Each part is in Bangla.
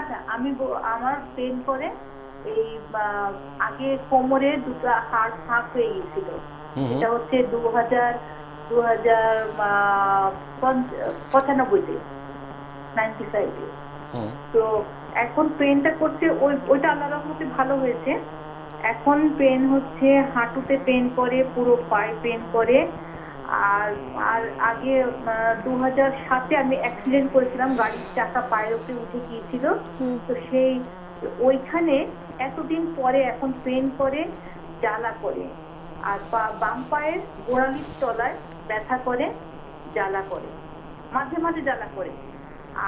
আচ্ছা আমি আমার পেন করে এই আগে কোমরে দুটো হাড় ফাঁক হয়ে গিয়েছিল এটা হচ্ছে দু হাজার দু হাজার পঁচানব্বইতে নাইনটি ফাইভে তো এখন পেনটা করতে ওই ওইটা আলাদা মধ্যে ভালো হয়েছে এখন পেন হচ্ছে হাঁটুতে পেন করে পুরো পায়ে পেন করে আর আর আগে দু হাজার সাতে আমি অ্যাক্সিডেন্ট করেছিলাম গাড়ির চাকা পায়ের উপরে উঠে গিয়েছিল তো সেই ওইখানে এতদিন পরে এখন পেন করে জ্বালা করে আর বাম পায়ের গোড়ালির তলায় ব্যথা করে জ্বালা করে মাঝে মাঝে জ্বালা করে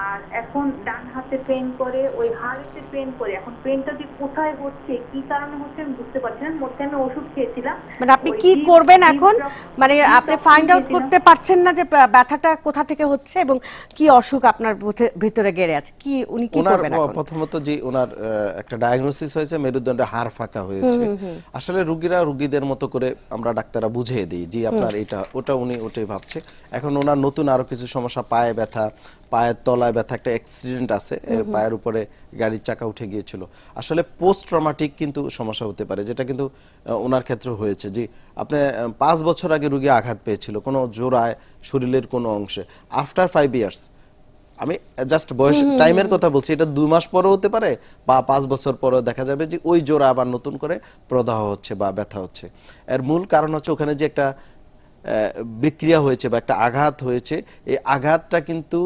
আর এখন ডান হাতে পেন করে ওই হাড়েতে পেন করে এখন পেনটা যে কোথায় হচ্ছে কি কারণে হচ্ছে আমি বুঝতে পারছি না মধ্যে আমি ওষুধ খেয়েছিলাম মানে আপনি কি করবেন এখন মানে আপনি ফাইন্ড আউট করতে পারছেন না যে ব্যথাটা কোথা থেকে হচ্ছে এবং কি অসুখ আপনার ভিতরে গেড়ে আছে কি উনি কি করবেন এখন প্রথমত যে ওনার একটা ডায়াগনোসিস হয়েছে মেরুদণ্ডে হাড় ফাঁকা হয়েছে আসলে রোগীরা রোগীদের মতো করে আমরা ডাক্তাররা বুঝিয়ে দিই যে আপনার এটা ওটা উনি ওটাই ভাবছে এখন ওনার নতুন আরো কিছু সমস্যা পায়ে ব্যথা পায়ের তলায় ব্যথা একটা অ্যাক্সিডেন্ট আছে পায়ের উপরে গাড়ির চাকা উঠে গিয়েছিল আসলে পোস্ট ট্রমাটিক কিন্তু সমস্যা হতে পারে যেটা কিন্তু ওনার ক্ষেত্রে হয়েছে যে আপনি পাঁচ বছর আগে রুগী আঘাত পেয়েছিল কোনো জোড়ায় শরীরের কোনো অংশে আফটার ফাইভ ইয়ার্স আমি জাস্ট বয়স টাইমের কথা বলছি এটা দুই মাস পরেও হতে পারে বা পাঁচ বছর পরেও দেখা যাবে যে ওই জোড়া আবার নতুন করে প্রদাহ হচ্ছে বা ব্যথা হচ্ছে এর মূল কারণ হচ্ছে ওখানে যে একটা বিক্রিয়া হয়েছে বা একটা আঘাত হয়েছে এই আঘাতটা কিন্তু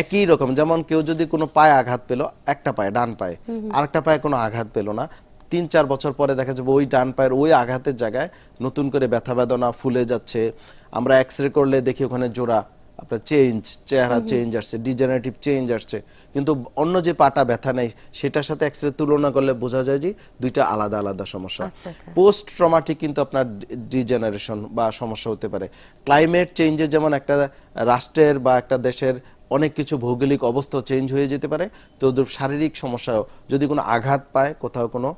একই রকম যেমন কেউ যদি কোনো পায়ে আঘাত পেলো একটা পায়ে ডান পায়ে আরেকটা পায়ে কোনো আঘাত পেলো না তিন চার বছর পরে দেখা যাবে ওই ডান পায়ের ওই আঘাতের জায়গায় নতুন করে ব্যথা বেদনা ফুলে যাচ্ছে আমরা এক্স রে করলে দেখি ওখানে জোড়া আপনার চেঞ্জ চেহারা চেঞ্জ আসছে ডিজেনারেটিভ চেঞ্জ আসছে কিন্তু অন্য যে পাটা ব্যথা নেই সেটার সাথে এক্স রে তুলনা করলে বোঝা যায় যে দুইটা আলাদা আলাদা সমস্যা পোস্ট আচ্ছা, ট্রমাটিক আচ্ছা। কিন্তু আপনার ডিজেনারেশন বা সমস্যা হতে পারে ক্লাইমেট চেঞ্জে যেমন একটা রাষ্ট্রের বা একটা দেশের অনেক কিছু ভৌগোলিক অবস্থা চেঞ্জ হয়ে যেতে পারে তো শারীরিক সমস্যাও যদি কোনো আঘাত পায় কোথাও কোনো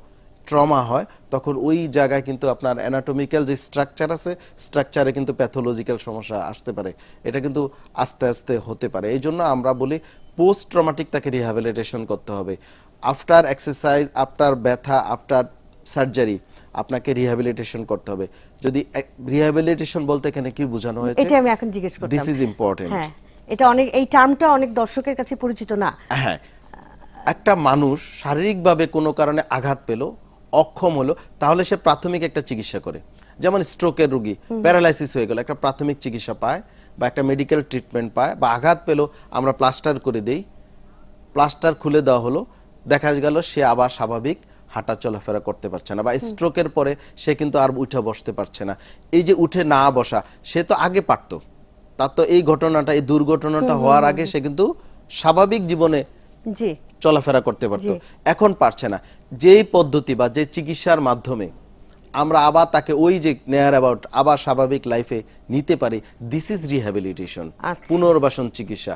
ট্রমা হয় তখন ওই জায়গায় কিন্তু আপনার অ্যানাটমিক্যাল যে স্ট্রাকচার আছে স্ট্রাকচারে কিন্তু প্যাথোলজিক্যাল সমস্যা আসতে পারে এটা কিন্তু আস্তে আস্তে হতে পারে এই জন্য আমরা বলি পোস্ট ট্রমাটিক তাকে রিহ্যাবিলিটেশন করতে হবে আফটার এক্সারসাইজ আফটার ব্যথা আফটার সার্জারি আপনাকে রিহ্যাবিলিটেশন করতে হবে যদি রিহ্যাবিলিটেশন বলতে এখানে কি বোঝানো হয়েছে দিস ইজ ইম্পর্টেন্ট এটা অনেক এই টার্মটা অনেক দর্শকের কাছে পরিচিত না হ্যাঁ একটা মানুষ শারীরিকভাবে কোনো কারণে আঘাত পেল অক্ষম হলো তাহলে সে প্রাথমিক একটা চিকিৎসা করে যেমন স্ট্রোকের রোগী প্যারালাইসিস হয়ে গেল একটা প্রাথমিক চিকিৎসা পায় বা একটা মেডিকেল ট্রিটমেন্ট পায় বা আঘাত পেল আমরা প্লাস্টার করে দেই প্লাস্টার খুলে দেওয়া হলো দেখা গেল সে আবার স্বাভাবিক হাঁটা চলাফেরা করতে পারছে না বা স্ট্রোকের পরে সে কিন্তু আর উঠে বসতে পারছে না এই যে উঠে না বসা সে তো আগে পারতো তার তো এই ঘটনাটা এই দুর্ঘটনাটা হওয়ার আগে সে কিন্তু স্বাভাবিক জীবনে চলাফেরা করতে পারত এখন পারছে না যেই পদ্ধতি বা যে চিকিৎসার মাধ্যমে আমরা আবার তাকে ওই যে নেয়ার অ্যাবাউট আবার স্বাভাবিক লাইফে নিতে পারি দিস ইজ রিহ্যাবিলিটেশন পুনর্বাসন চিকিৎসা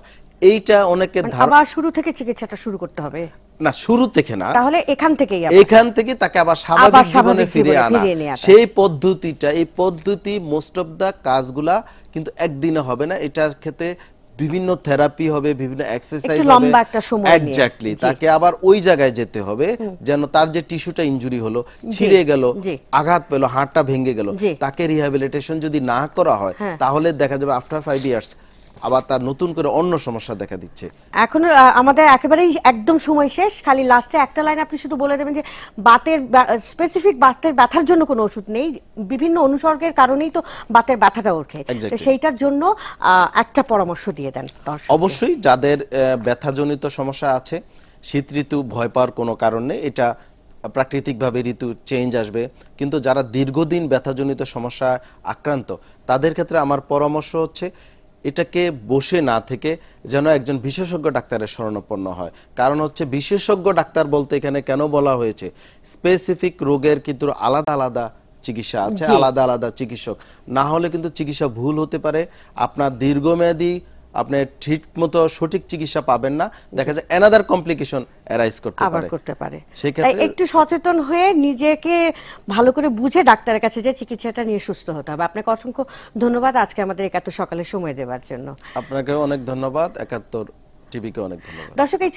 এইটা অনেকে মানে আবার শুরু থেকে চিকিৎসাটা শুরু করতে হবে না শুরু থেকে না তাহলে এখান থেকেই এখান থেকে তাকে আবার স্বাভাবিক জীবনে ফিরে আনা সেই পদ্ধতিটা এই পদ্ধতি মোস্ট অফ দা কাজগুলা কিন্তু একদিনে হবে না এটার ক্ষেত্রে বিভিন্ন থেরাপি হবে বিভিন্ন এক্সারসাইজ হবে লম্বা একটা সময় এক্স্যাক্টলি তাকে আবার ওই জায়গায় যেতে হবে যেন তার যে টিস্যুটা ইনজুরি হলো ছিঁড়ে গেল আঘাত পেলো হাড়টা ভেঙে গেল তাকে রিহ্যাবিলিটেশন যদি না করা হয় হ্যাঁ। তাহলে দেখা যাবে আফটার ফাইভ ইয়ার্স আবার তার নতুন করে অন্য সমস্যা দেখা দিচ্ছে এখন আমাদের একেবারেই একদম সময় শেষ খালি লাস্টে একটা লাইন আপনি শুধু বলে দেবেন যে বাতের স্পেসিফিক বাতের ব্যথার জন্য কোনো ওষুধ নেই বিভিন্ন অনুসর্গের কারণেই তো বাতের ব্যথাটা ওঠে সেইটার জন্য একটা পরামর্শ দিয়ে দেন অবশ্যই যাদের ব্যথাজনিত সমস্যা আছে শীত ঋতু ভয় পাওয়ার কোনো কারণ নেই এটা প্রাকৃতিকভাবে ঋতু চেঞ্জ আসবে কিন্তু যারা দীর্ঘদিন ব্যথাজনিত সমস্যা আক্রান্ত তাদের ক্ষেত্রে আমার পরামর্শ হচ্ছে এটাকে বসে না থেকে যেন একজন বিশেষজ্ঞ ডাক্তারের শরণাপন্ন হয় কারণ হচ্ছে বিশেষজ্ঞ ডাক্তার বলতে এখানে কেন বলা হয়েছে স্পেসিফিক রোগের কিন্তু আলাদা আলাদা চিকিৎসা আছে আলাদা আলাদা চিকিৎসক না হলে কিন্তু চিকিৎসা ভুল হতে পারে আপনার দীর্ঘমেয়াদী আপনি ঠিক মতো সঠিক চিকিৎসা পাবেন না দেখা যায় অ্যানাদার কমপ্লিকেশন অ্যারাইজ করতে পারে আবার করতে পারে সেই ক্ষেত্রে একটু সচেতন হয়ে নিজেকে ভালো করে বুঝে ডাক্তারের কাছে যে চিকিৎসাটা নিয়ে সুস্থ হতে হবে আপনাকে অসংখ্য ধন্যবাদ আজকে আমাদের একাত্তর সকালে সময় দেওয়ার জন্য আপনাকে অনেক ধন্যবাদ একাত্তর টিভিকে অনেক ধন্যবাদ দর্শক এই